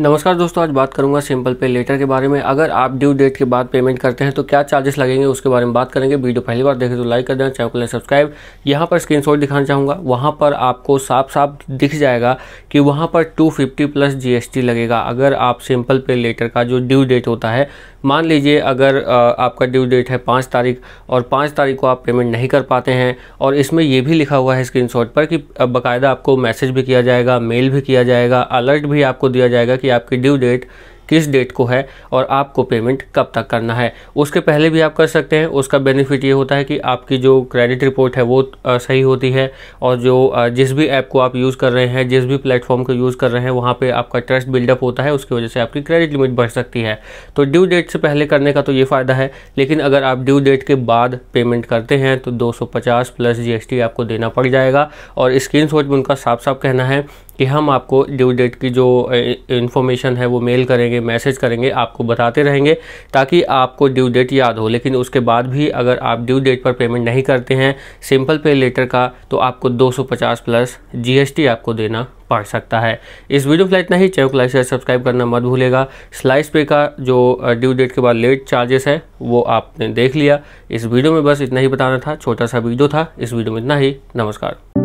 नमस्कार दोस्तों आज बात करूंगा सिंपल पे लेटर के बारे में अगर आप ड्यू डेट के बाद पेमेंट करते हैं तो क्या चार्जेस लगेंगे उसके बारे में बात करेंगे वीडियो पहली बार देखें तो लाइक कर देना चैनल को सब्सक्राइब यहां पर स्क्रीनशॉट दिखाना चाहूंगा वहां पर आपको साफ साफ दिख जाएगा कि वहां पर टू प्लस जी लगेगा अगर आप सिंपल पे लेटर का जो ड्यू डेट होता है मान लीजिए अगर आपका ड्यू डेट है पाँच तारीख और पाँच तारीख को आप पेमेंट नहीं कर पाते हैं और इसमें ये भी लिखा हुआ है स्क्रीन पर कि बाकायदा आपको मैसेज भी किया जाएगा मेल भी किया जाएगा अलर्ट भी आपको दिया जाएगा कि आपकी ड्यू डेट किस डेट को है और आपको पेमेंट कब तक करना है उसके पहले भी आप कर सकते हैं उसका बेनिफिट ये होता है कि आपकी जो क्रेडिट रिपोर्ट है वो सही होती है और जो जिस भी ऐप को आप यूज़ कर रहे हैं जिस भी प्लेटफॉर्म को यूज़ कर रहे हैं वहाँ पर आपका ट्रस्ट बिल्डअप होता है उसकी वजह से आपकी क्रेडिट लिमिट बढ़ सकती है तो ड्यू डेट से पहले करने का तो ये फ़ायदा है लेकिन अगर आप ड्यू डेट के बाद पेमेंट करते हैं तो दो प्लस जी आपको देना पड़ जाएगा और स्क्रीन में उनका साफ साफ कहना है कि हम आपको ड्यू डेट की जो इन्फॉर्मेशन है वो मेल करेंगे मैसेज करेंगे आपको बताते रहेंगे ताकि आपको ड्यू डेट याद हो लेकिन उसके बाद भी अगर आप ड्यू डेट पर पेमेंट नहीं करते हैं सिंपल पे लेटर का तो आपको 250 प्लस जीएसटी आपको देना पड़ सकता है इस वीडियो फ्लाइट नहीं चैनल को लाइक शेयर सब्सक्राइब करना मत भूलेगा स्लाइस पे का जो ड्यू डेट के बाद लेट चार्जेस है वो आपने देख लिया इस वीडियो में बस इतना ही बताना था छोटा सा वीडियो था इस वीडियो में इतना ही नमस्कार